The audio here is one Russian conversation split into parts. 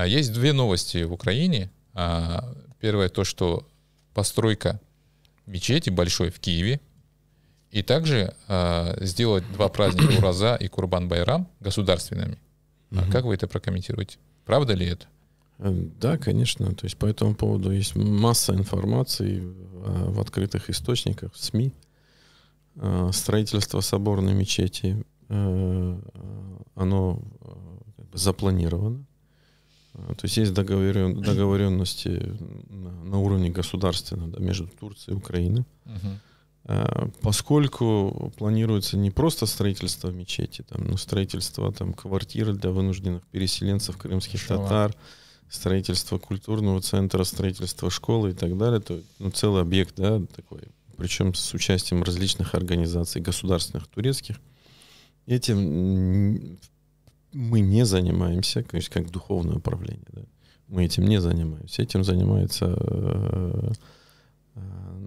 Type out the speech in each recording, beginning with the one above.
А, есть две новости в Украине. А, первое то, что постройка мечети большой в Киеве, и также а, сделать два праздника Ураза и Курбан-Байрам государственными. Угу. как вы это прокомментируете? Правда ли это? Э, да, конечно. То есть по этому поводу есть масса информации в открытых источниках, в СМИ. Строительство соборной мечети, э, оно э, запланировано. Э, то есть есть договорен, договоренности на уровне государственного да, между Турцией и Украиной. Угу. Поскольку планируется не просто строительство мечети, там, но строительство там, квартир для вынужденных переселенцев крымских Шула. татар, строительство культурного центра, строительство школы и так далее, то ну, целый объект да, такой, причем с участием различных организаций, государственных, турецких. Этим мы не занимаемся, конечно, как духовное управление, да, мы этим не занимаемся. Этим занимается, э, э,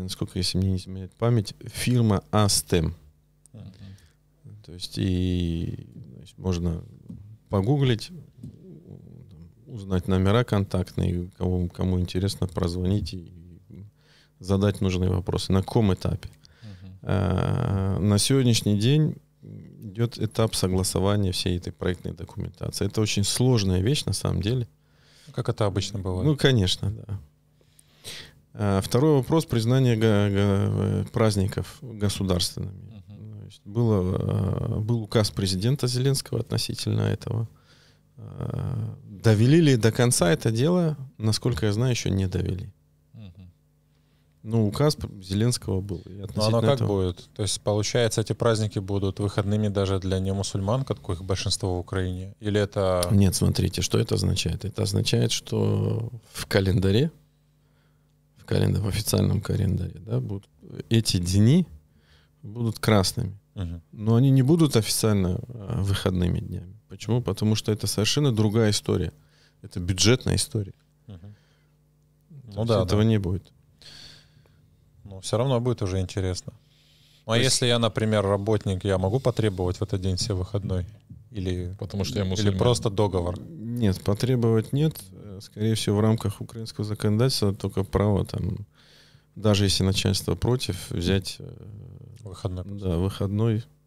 насколько если мне не изменяет память, фирма Astem. Uh -huh. То есть и значит, можно погуглить, узнать номера контактные, кому, кому интересно, прозвонить и задать нужные вопросы. На каком этапе? Uh -huh. а, на сегодняшний день идет этап согласования всей этой проектной документации. Это очень сложная вещь на самом деле. Как это обычно ну, бывает. Ну, конечно, да. А, второй вопрос признание праздников государственными. Значит, было, а, был указ президента Зеленского относительно этого. А, довели ли до конца это дело, насколько я знаю, еще не довели. Ну, указ Зеленского был. Но ну, оно как этого... будет? То есть, получается, эти праздники будут выходными даже для немусульман, их большинство в Украине? Или это... Нет, смотрите, что это означает? Это означает, что в календаре, в, календаре, в официальном календаре, да, будут эти дни будут красными. Угу. Но они не будут официально а, выходными днями. Почему? Потому что это совершенно другая история. Это бюджетная история. Угу. Ну, да, этого да. не будет все равно будет уже интересно. Ну, а есть... если я, например, работник, я могу потребовать в этот день все выходной? Или, Потому что я мусульман. или просто договор? Нет, потребовать нет. Э, скорее всего, в рамках украинского законодательства только право там, даже если начальство против, взять э, выходной. Да, выходной